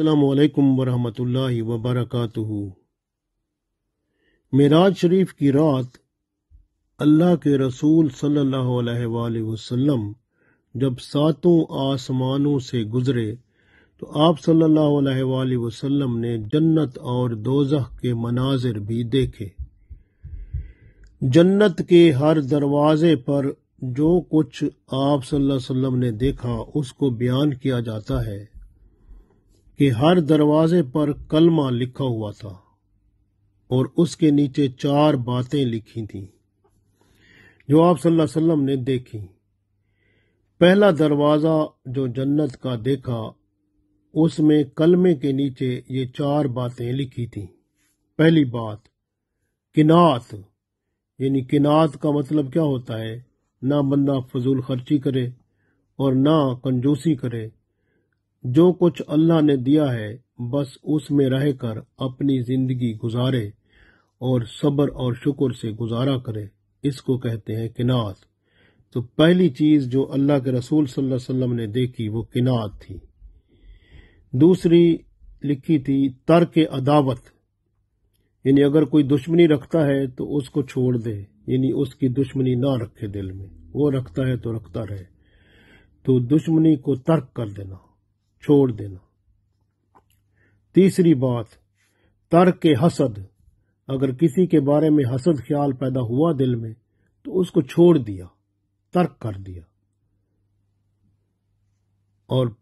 अल्लाम वरहल वबरक मेराज शरीफ की रात अल्लाह के रसूल सल्ला वसम जब सातों आसमानों से गुजरे तो आप सल्ला वसम ने जन्नत और दोजह के मनाजिर भी देखे जन्नत के हर दरवाजे पर जो कुछ आप सल्लल्लाहु अलैहि वसल्लम ने देखा उसको बयान किया जाता है कि हर दरवाजे पर कलमा लिखा हुआ था और उसके नीचे चार बातें लिखी थीं जो आप सल्लल्लाहु अलैहि वसल्लम ने देखी पहला दरवाज़ा जो जन्नत का देखा उसमें कलमे के नीचे ये चार बातें लिखी थीं पहली बात किनात यानी किनात का मतलब क्या होता है ना बंदा फजूल खर्ची करे और ना कंजूसी करे जो कुछ अल्लाह ने दिया है बस उसमें रहकर अपनी जिंदगी गुजारे और सब्र और शुक्र से गुजारा करे इसको कहते हैं किनात तो पहली चीज जो अल्लाह के रसूल सल्लल्लाहु अलैहि वसल्लम ने देखी वो किनात थी दूसरी लिखी थी तर्क अदावत यानी अगर कोई दुश्मनी रखता है तो उसको छोड़ दे यानी उसकी दुश्मनी ना रखे दिल में वो रखता है तो रखता रहे तो दुश्मनी को तर्क कर देना छोड़ देना तीसरी बात तर्क के हसद अगर किसी के बारे में हसद ख्याल पैदा हुआ दिल में तो उसको छोड़ दिया तर्क कर दिया और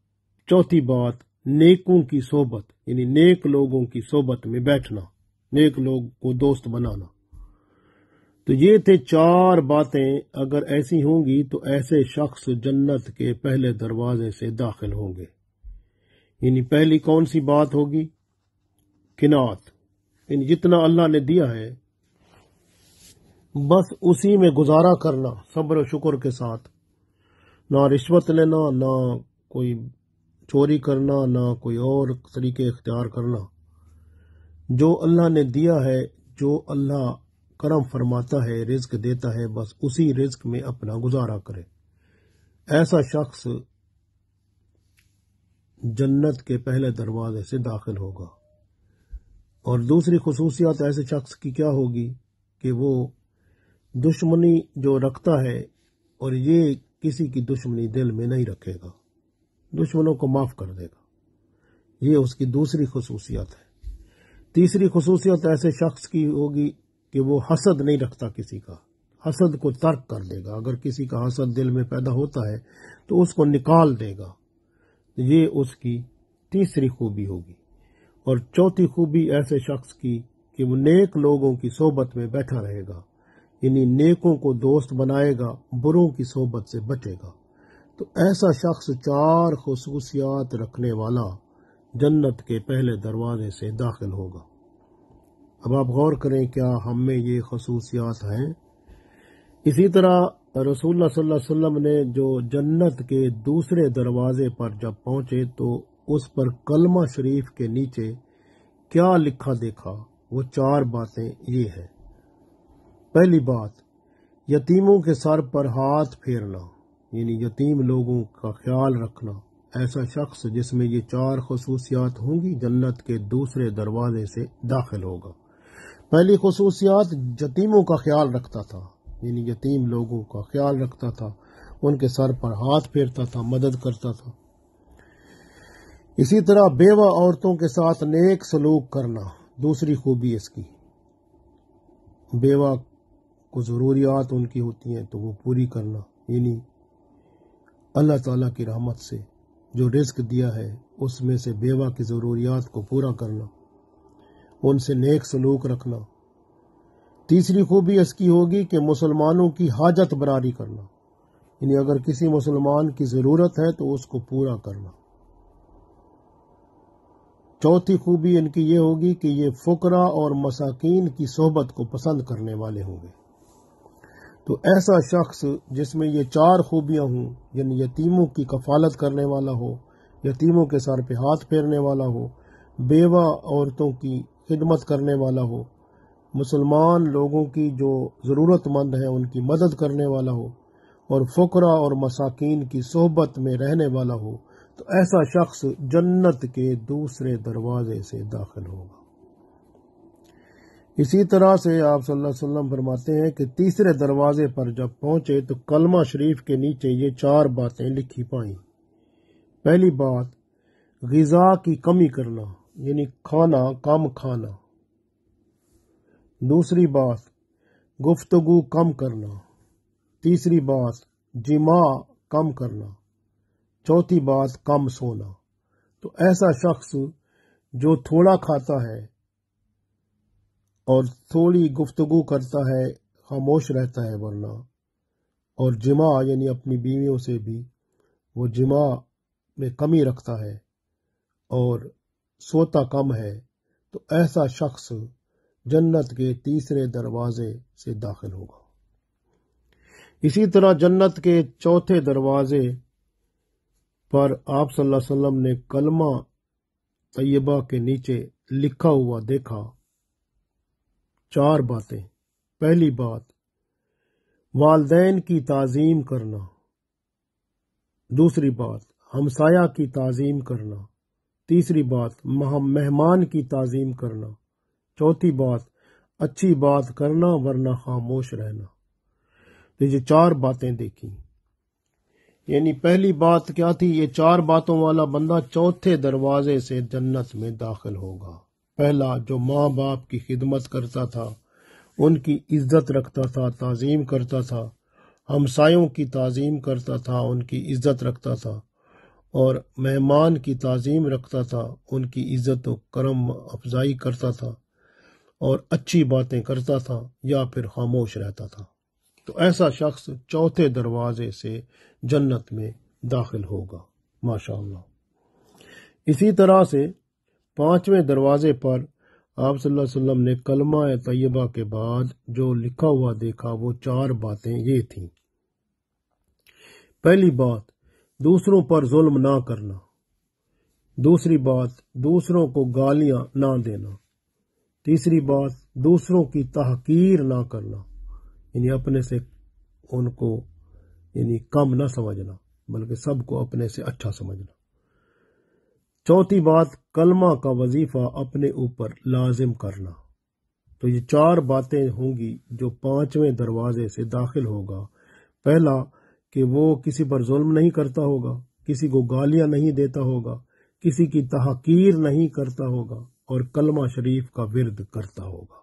चौथी बात नेकों की सोबत यानी नेक लोगों की सोबत में बैठना नेक लोग को दोस्त बनाना तो ये थे चार बातें अगर ऐसी होंगी तो ऐसे शख्स जन्नत के पहले दरवाजे से दाखिल होंगे यानी पहली कौन सी बात होगी किनात यानी जितना अल्लाह ने दिया है बस उसी में गुजारा करना सब्र शुक्र के साथ ना रिश्वत लेना ना कोई चोरी करना ना कोई और तरीके इख्तियार करना जो अल्लाह ने दिया है जो अल्लाह करम फरमाता है रिज्क देता है बस उसी रिज्क में अपना गुजारा करे ऐसा शख्स जन्नत के पहले दरवाजे से दाखिल होगा और दूसरी खसूसियात ऐसे शख्स की क्या होगी कि वो दुश्मनी जो रखता है और ये किसी की दुश्मनी दिल में नहीं रखेगा दुश्मनों को माफ़ कर देगा ये उसकी दूसरी खसूसियात है तीसरी खसूसियत ऐसे शख्स की होगी कि वो हसद नहीं रखता किसी का हसद को तर्क कर देगा अगर किसी का हसद दिल में पैदा होता है तो उसको निकाल देगा तो ये उसकी तीसरी खूबी होगी और चौथी खूबी ऐसे शख्स की कि वो नेक लोगों की सोबत में बैठा रहेगा यानी नेकों को दोस्त बनाएगा बुरों की सोबत से बचेगा तो ऐसा शख्स चार खसूसियात रखने वाला जन्नत के पहले दरवाजे से दाखिल होगा अब आप गौर करें क्या हम में ये खसूसियात हैं इसी तरह रसूल वसल्लम ने जो जन्नत के दूसरे दरवाजे पर जब पहुंचे तो उस पर कलमा शरीफ के नीचे क्या लिखा देखा वो चार बातें ये हैं पहली बात यतीमों के सर पर हाथ फेरना यानी यतीम लोगों का ख्याल रखना ऐसा शख्स जिसमें ये चार खसूसियात होंगी जन्नत के दूसरे दरवाजे से दाखिल होगा पहली खसूसियात यतीमों का ख्याल रखता था यानी यतीम लोगों का ख्याल रखता था उनके सर पर हाथ फेरता था मदद करता था इसी तरह बेवा औरतों के साथ नेक सलूक करना दूसरी खूबी इसकी बेवा को ज़रूरियात उनकी होती हैं तो वो पूरी करना यानी अल्लाह ताला की रहमत से जो रिस्क दिया है उसमें से बेवा की ज़रूरियात को पूरा करना उनसे नेक सलूक रखना तीसरी खूबी इसकी होगी कि मुसलमानों की हाजत बरारी करना यानी अगर किसी मुसलमान की ज़रूरत है तो उसको पूरा करना चौथी खूबी इनकी ये होगी कि ये फुकरा और मसाकीन की सोहबत को पसंद करने वाले होंगे तो ऐसा शख्स जिसमें ये चार खूबियां हों यानी यतीमों की कफालत करने वाला हो यतीमों के सर पे हाथ फेरने वाला हो बेवा औरतों की खिदमत करने वाला हो मुसलमान लोगों की जो ज़रूरतमंद हैं उनकी मदद करने वाला हो और फ़करा और मसाकिन की सोहबत में रहने वाला हो तो ऐसा शख्स जन्नत के दूसरे दरवाजे से दाखिल होगा इसी तरह से आप सल्लल्लाहु अलैहि वसल्लम फरमाते हैं कि तीसरे दरवाजे पर जब पहुंचे तो कलमा शरीफ के नीचे ये चार बातें लिखी पाई पहली बात गज़ा की कमी करना यानी खाना कम खाना दूसरी बात गुफ्तगु कम करना तीसरी बात जिमा कम करना चौथी बात कम सोना तो ऐसा शख्स जो थोड़ा खाता है और थोड़ी गुफ्तगु करता है खामोश रहता है वरना और जिमा यानी अपनी बीवियों से भी वो जिमा में कमी रखता है और सोता कम है तो ऐसा शख्स जन्नत के तीसरे दरवाजे से दाखिल होगा इसी तरह जन्नत के चौथे दरवाजे पर आप सल्लल्लाहु अलैहि वसल्लम ने कलमा तैयबा के नीचे लिखा हुआ देखा चार बातें पहली बात वालदेन की ताजीम करना दूसरी बात हमसाया की ताजीम करना तीसरी बात मेहमान की ताजीम करना चौथी बात अच्छी बात करना वरना खामोश रहना तो ये चार बातें देखी यानी पहली बात क्या थी ये चार बातों वाला बंदा चौथे दरवाजे से जन्नत में दाखिल होगा पहला जो माँ बाप की खिदमत करता था उनकी इज्जत रखता था ताजीम करता था हमसायों की ताजीम करता था उनकी इज्जत रखता था और मेहमान की ताजीम रखता था उनकी इज्जत व करम अफजाई करता था और अच्छी बातें करता था या फिर खामोश रहता था तो ऐसा शख्स चौथे दरवाजे से जन्नत में दाखिल होगा माशा इसी तरह से पांचवें दरवाजे पर आप वसल्लम ने कलमा तयबा के बाद जो लिखा हुआ देखा वो चार बातें ये थीं पहली बात दूसरों पर जुल्म ना करना दूसरी बात दूसरों को गालियां ना देना तीसरी बात दूसरों की तहकीर ना करना यानी अपने से उनको यानी कम ना समझना बल्कि सबको अपने से अच्छा समझना चौथी बात कलमा का वजीफा अपने ऊपर लाजिम करना तो ये चार बातें होंगी जो पांचवें दरवाजे से दाखिल होगा पहला कि वो किसी पर जुल्म नहीं करता होगा किसी को गालियां नहीं देता होगा किसी की तहकीर नहीं करता होगा और कलमा शरीफ का विरद करता होगा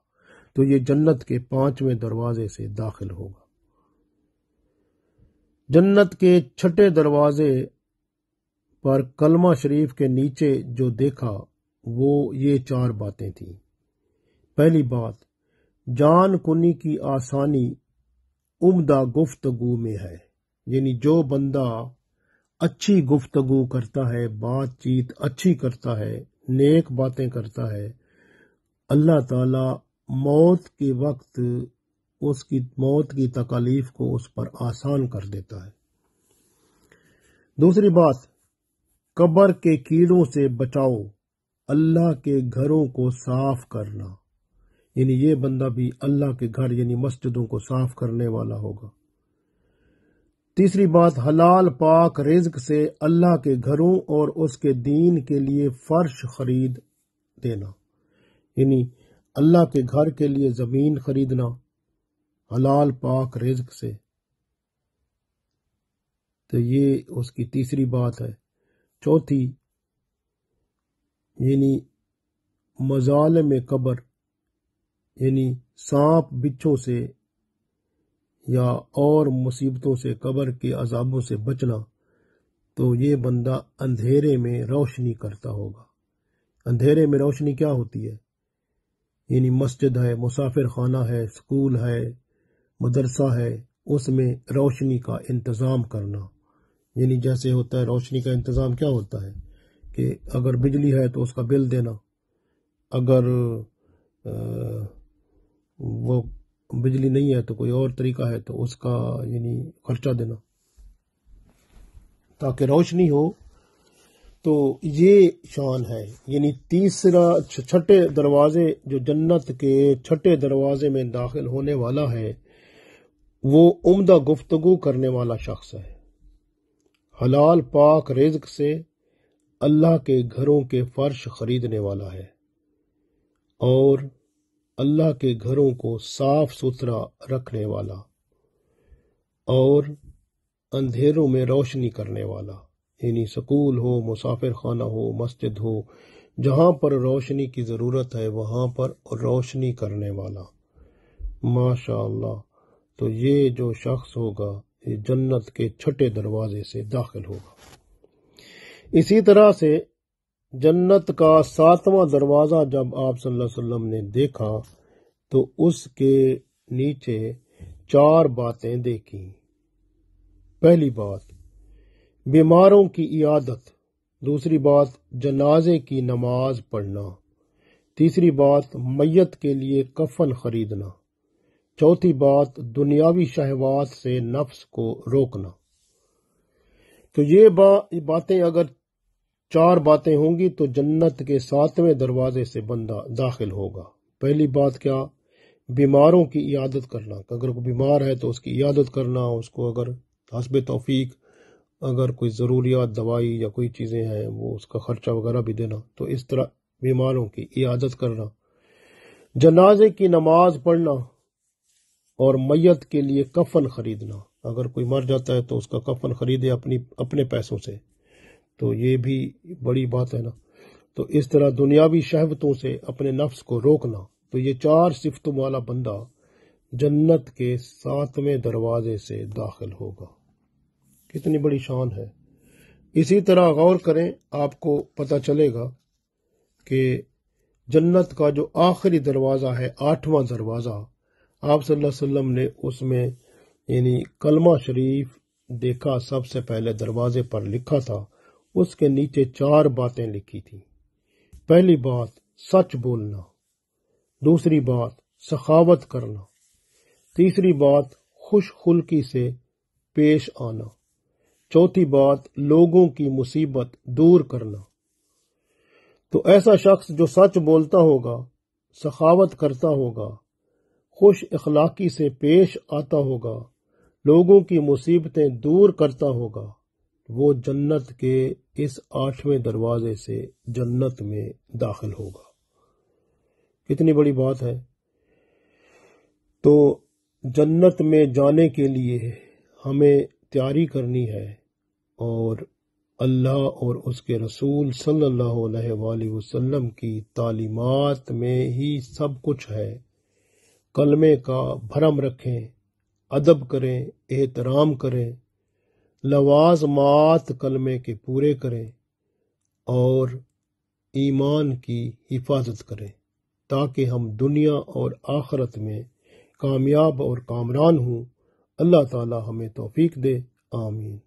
तो ये जन्नत के पांचवें दरवाजे से दाखिल होगा जन्नत के छठे दरवाजे पर कलमा शरीफ के नीचे जो देखा वो ये चार बातें थी पहली बात जान कुनी की आसानी उम्दा गुफ्तगु में है यानी जो बंदा अच्छी गुफ्तगु करता है बातचीत अच्छी करता है नेक बातें करता है अल्लाह ताला मौत के वक्त उसकी मौत की तकालीफ को उस पर आसान कर देता है दूसरी बात कब्र के कीड़ों से बचाओ अल्लाह के घरों को साफ करना यानी ये बंदा भी अल्लाह के घर यानी मस्जिदों को साफ करने वाला होगा तीसरी बात हलाल पाक रिज्क से अल्लाह के घरों और उसके दीन के लिए फर्श खरीद देना यानी अल्लाह के घर के लिए जमीन खरीदना हलाल पाक रिज्क से तो ये उसकी तीसरी बात है चौथी यानी मजाल में कबर यानी सांप बिच्छों से या और मुसीबतों से कब्र के अजाबों से बचना तो ये बंदा अंधेरे में रोशनी करता होगा अंधेरे में रोशनी क्या होती है यानी मस्जिद है मुसाफिर खाना है स्कूल है मदरसा है उसमें रोशनी का इंतज़ाम करना यानी जैसे होता है रोशनी का इंतज़ाम क्या होता है कि अगर बिजली है तो उसका बिल देना अगर आ, वो बिजली नहीं है तो कोई और तरीका है तो उसका यानी खर्चा देना ताकि रोशनी हो तो ये शान है यानी तीसरा छठे दरवाजे जो जन्नत के छठे दरवाजे में दाखिल होने वाला है वो उम्दा गुफ्तगु करने वाला शख्स है हलाल पाक रिज्क से अल्लाह के घरों के फर्श खरीदने वाला है और अल्लाह के घरों को साफ सुथरा रखने वाला और अंधेरों में रोशनी करने वाला यानी स्कूल हो मुसाफिर खाना हो मस्जिद हो जहां पर रोशनी की ज़रूरत है वहां पर रोशनी करने वाला माशा तो ये जो शख्स होगा ये जन्नत के छठे दरवाजे से दाखिल होगा इसी तरह से जन्नत का सातवां दरवाज़ा जब आप वसल्लम ने देखा तो उसके नीचे चार बातें देखी पहली बात बीमारों की इयादत दूसरी बात जनाजे की नमाज पढ़ना तीसरी बात मैयत के लिए कफन खरीदना चौथी बात दुनियावी शहवात से नफ्स को रोकना तो ये बा, बातें अगर चार बातें होंगी तो जन्नत के सातवें दरवाजे से बंदा दाखिल होगा पहली बात क्या बीमारों की इयादत करना अगर कोई बीमार है तो उसकी इयादत करना उसको अगर हसब तोफीक अगर कोई ज़रूरियात दवाई या कोई चीज़ें हैं वो उसका ख़र्चा वगैरह भी देना तो इस तरह बीमारों की इयादत करना जनाजे की नमाज पढ़ना और मैयत के लिए कफन खरीदना अगर कोई मर जाता है तो उसका कफन खरीदे अपनी अपने पैसों से तो ये भी बड़ी बात है ना तो इस तरह दुनियावी शहवतों से अपने नफ्स को रोकना तो ये चार सिफतों वाला बंदा जन्नत के सातवें दरवाजे से दाखिल होगा कितनी बड़ी शान है इसी तरह गौर करें आपको पता चलेगा कि जन्नत का जो आखिरी दरवाज़ा है आठवां दरवाज़ा आप वसल्लम ने उसमें यानी कलमा शरीफ देखा सबसे पहले दरवाजे पर लिखा था उसके नीचे चार बातें लिखी थी पहली बात सच बोलना दूसरी बात सखावत करना तीसरी बात खुश खुलकी से पेश आना चौथी बात लोगों की मुसीबत दूर करना तो ऐसा शख्स जो सच बोलता होगा सखावत करता होगा खुश अखलाकी से पेश आता होगा लोगों की मुसीबतें दूर करता होगा वो जन्नत के इस आठवें दरवाजे से जन्नत में दाखिल होगा कितनी बड़ी बात है तो जन्नत में जाने के लिए हमें तैयारी करनी है और अल्लाह और उसके रसूल सल्लल्लाहु अलैहि वसल्लम की तालीमात में ही सब कुछ है कलमे का भरम रखें अदब करें एहतराम करें लवाजमात कलमे के पूरे करें और ईमान की हिफाजत करें ताकि हम दुनिया और आखरत में कामयाब और कामरान हों अल्लाह ताला हमें तौफीक दे आमीन